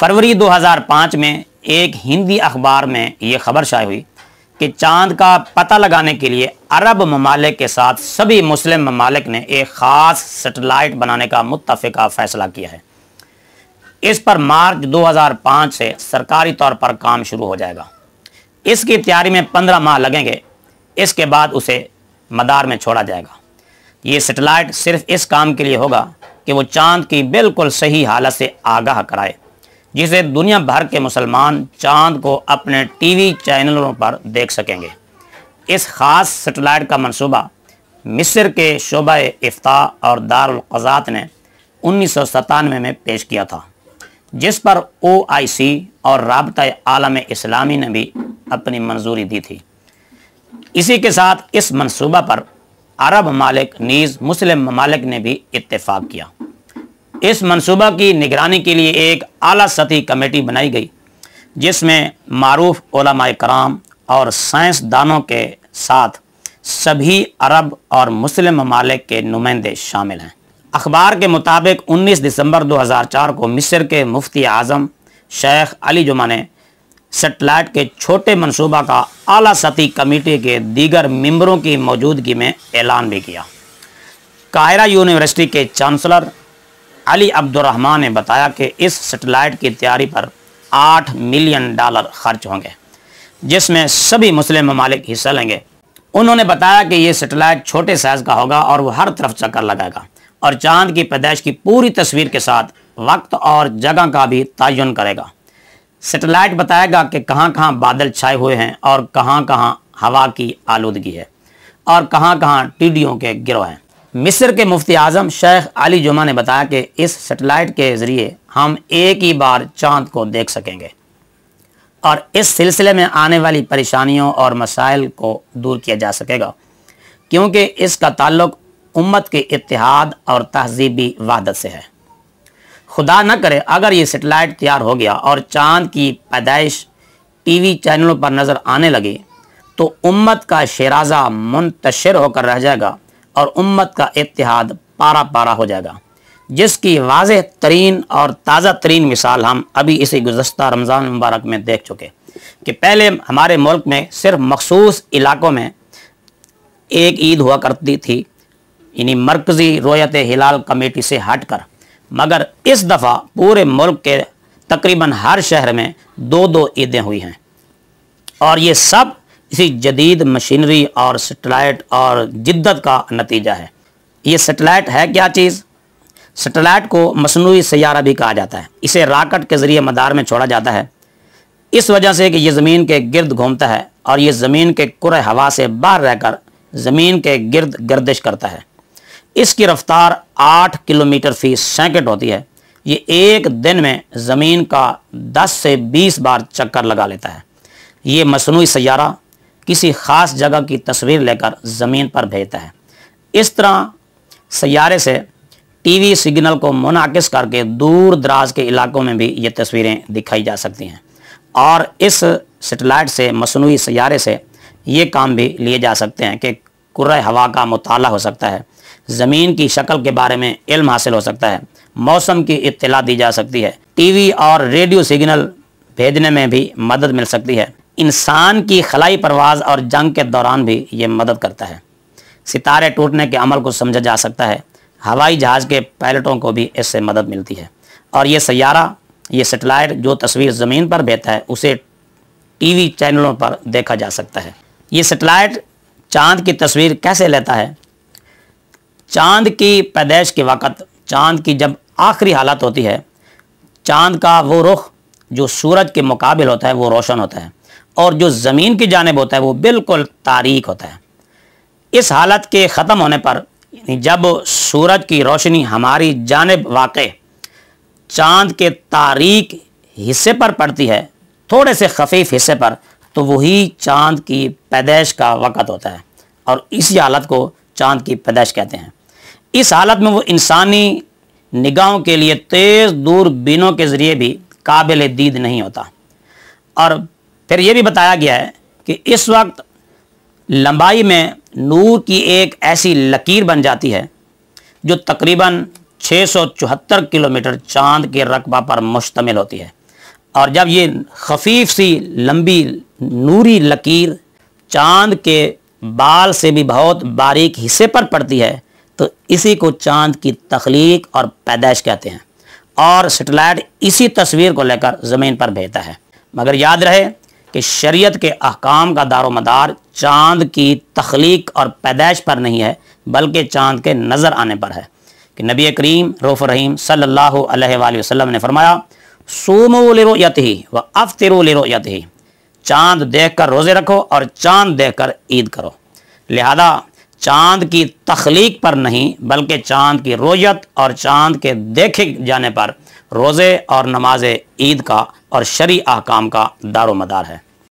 फरवरी 2005 में एक हिंदी अखबार में ये खबर शाये हुई कि चांद का पता लगाने के लिए अरब ममालिक के साथ सभी मुस्लिम ममालिक ने एक ख़ास सेटेलाइट बनाने का मुतफ़ा फ़ैसला किया है इस पर मार्च 2005 से सरकारी तौर पर काम शुरू हो जाएगा इसकी तैयारी में 15 माह लगेंगे इसके बाद उसे मदार में छोड़ा जाएगा ये सेटेलाइट सिर्फ इस काम के लिए होगा कि वो चांद की बिल्कुल सही हालत से आगाह कराए जिसे दुनिया भर के मुसलमान चांद को अपने टीवी चैनलों पर देख सकेंगे इस ख़ास सेटेलाइट का मंसूबा मिस्र के शोबा इफ्ता और दारकज़ात ने उन्नीस सौ सतानवे में पेश किया था जिस पर ओ आई सी और रबता आलम इस्लामी ने भी अपनी मंजूरी दी थी इसी के साथ इस मंसूबा पर अरब मालिक नीज़ मुस्लिम ममालिक ने भी इत्तेफाक किया इस मंसूबा की निगरानी के लिए एक अली सती कमेटी बनाई गई जिसमें मरूफ कराम और साइंसदानों के साथ सभी अरब और मुस्लिम ममालिक के नुमाइंदे शामिल हैं अखबार के मुताबिक 19 दिसंबर 2004 को मिस्र के मुफ्ती आज़म शेख अली जुमा ने सेटेलाइट के छोटे मनसूबा का अली सती कमेटी के दीगर मंबरों की मौजूदगी में ऐलान भी किया कायरा यूनिवर्सिटी के चांसलर अली अब्दुलरहमान ने बताया कि इस सेटेलाइट की तैयारी पर आठ मिलियन डॉलर खर्च होंगे जिसमें सभी मुस्लिम ममालिक हिस्सा लेंगे उन्होंने बताया कि ये सेटेलाइट छोटे साइज़ का होगा और वह हर तरफ चक्कर लगाएगा और चांद की पैदाइश की पूरी तस्वीर के साथ वक्त और जगह का भी तयन करेगा सेटेलाइट बताएगा कि कहाँ कहाँ बादल छाए हुए हैं और कहाँ कहाँ हवा की आलूदगी है और कहाँ कहाँ टिड्डियों के गिरोह हैं मिस्र के मुफ्ती आज़म शेख अली जुमा ने बताया कि इस सेटेलाइट के ज़रिए हम एक ही बार चांद को देख सकेंगे और इस सिलसिले में आने वाली परेशानियों और मसाइल को दूर किया जा सकेगा क्योंकि इसका ताल्लुक उम्मत के इतिहाद और तहजीबी वादत से है खुदा न करे अगर ये सेटेलाइट तैयार हो गया और चांद की पैदाइश टीवी चैनलों पर नज़र आने लगी तो उम्मत का शराजा मुंतशर होकर रह जाएगा और उम्मत का इतिहाद पारा पारा हो जाएगा जिसकी वाज तरीन और ताज़ा तरीन मिसाल हम अभी इसी गुजशत रमज़ान मुबारक में देख चुके कि पहले हमारे मुल्क में सिर्फ मखसूस इलाकों में एक ईद हुआ करती थी इन्हीं मरकज़ी रोयत हिलाल कमेटी से हट कर मगर इस दफ़ा पूरे मुल्क के तकरीबन हर शहर में दो दो ईदें हुई हैं और ये सब इसी जदीद मशीनरी और सेटेलाइट और जिद्दत का नतीजा है ये सेटेलाइट है क्या चीज़ सेटेलाइट को मसनू सैारा भी कहा जाता है इसे राकेट के ज़रिए मदार में छोड़ा जाता है इस वजह से कि ये ज़मीन के गिर्द घूमता है और ये ज़मीन के कुर हवा से बाहर रहकर ज़मीन के गिर्द गर्दिश करता है इसकी रफ्तार आठ किलोमीटर फी सैकेट होती है ये एक दिन में ज़मीन का दस से बीस बार चक्कर लगा लेता है ये मसनू सैारा किसी ख़ास जगह की तस्वीर लेकर ज़मीन पर भेजता है इस तरह सैारे से टीवी सिग्नल को मुनकस करके दूर दराज के इलाकों में भी ये तस्वीरें दिखाई जा सकती हैं और इस सेटेलाइट से मसनू सैारे से ये काम भी लिए जा सकते हैं कि कुर हवा का मताल हो सकता है ज़मीन की शक्ल के बारे में इल्म हासिल हो सकता है मौसम की इतला दी जा सकती है टीवी और रेडियो सिग्नल भेजने में भी मदद मिल सकती है इंसान की खलाई परवाज और जंग के दौरान भी ये मदद करता है सितारे टूटने के अमल को समझा जा सकता है हवाई जहाज के पायलटों को भी इससे मदद मिलती है और ये सैारा ये सेटेलाइट जो तस्वीर ज़मीन पर बेहता है उसे टीवी चैनलों पर देखा जा सकता है ये सेटेलाइट चांद की तस्वीर कैसे लेता है चांद की पैदाइश के वक़्त चांद की जब आखिरी हालत होती है चांद का वो रुख जो सूरज के मुकाबले होता है वो रोशन होता है और जो ज़मीन की जानब होता है वो बिल्कुल तारीख होता है इस हालत के ख़त्म होने पर जब सूरज की रोशनी हमारी जानब वाक़ चांद के तारीख हिस्से पर पड़ती है थोड़े से खफीफ हिस्से पर तो वही चांद की पैदाइश का वक़्त होता है और इसी हालत को चांद की पैदाइश कहते हैं इस हालत में वो इंसानी निगाहों के लिए तेज़ दूरबीनों के ज़रिए भी काबिल दीद नहीं होता और फिर ये भी बताया गया है कि इस वक्त लंबाई में नूर की एक ऐसी लकीर बन जाती है जो तकरीबन 674 किलोमीटर चांद के रकबा पर मुश्तमिल होती है और जब ये खफीफ सी लंबी नूरी लकीर चांद के बाल से भी बहुत बारीक हिस्से पर पड़ती है तो इसी को चांद की तख्लीक और पैदाइश कहते हैं और सेटेलाइट इसी तस्वीर को लेकर ज़मीन पर भेजता है मगर याद रहे कि शरीयत के अहकाम का दारोमदार चांद की तख्लीक और पैदाइश पर नहीं है बल्कि चांद के नज़र आने पर है कि नबी करीम रोफ़ रहीम सल्लल्लाहु अलैहि वसल्लम ने फरमाया सोमो यत ही व अफ्तरो यत ही चांद देख कर रोज़े रखो और चांद देख कर ईद करो लिहाजा चांद की तख्लीक पर नहीं बल्कि चांद की रोयत और चांद के देखे जाने पर रोज़े और नमाज ईद का और शरी आकाम का दारो मदार है